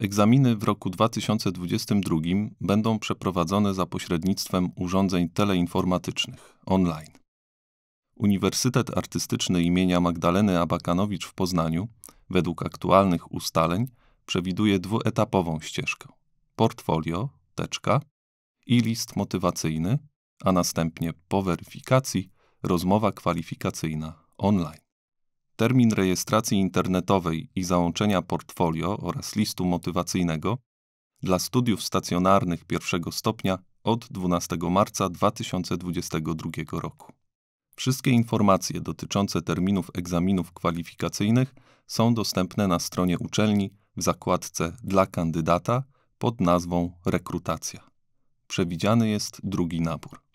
Egzaminy w roku 2022 będą przeprowadzone za pośrednictwem urządzeń teleinformatycznych online. Uniwersytet Artystyczny imienia Magdaleny Abakanowicz w Poznaniu, według aktualnych ustaleń, przewiduje dwuetapową ścieżkę: portfolio, teczka i list motywacyjny, a następnie po weryfikacji rozmowa kwalifikacyjna online. Termin rejestracji internetowej i załączenia portfolio oraz listu motywacyjnego dla studiów stacjonarnych pierwszego stopnia od 12 marca 2022 roku. Wszystkie informacje dotyczące terminów egzaminów kwalifikacyjnych są dostępne na stronie uczelni w zakładce dla kandydata pod nazwą Rekrutacja. Przewidziany jest drugi nabór.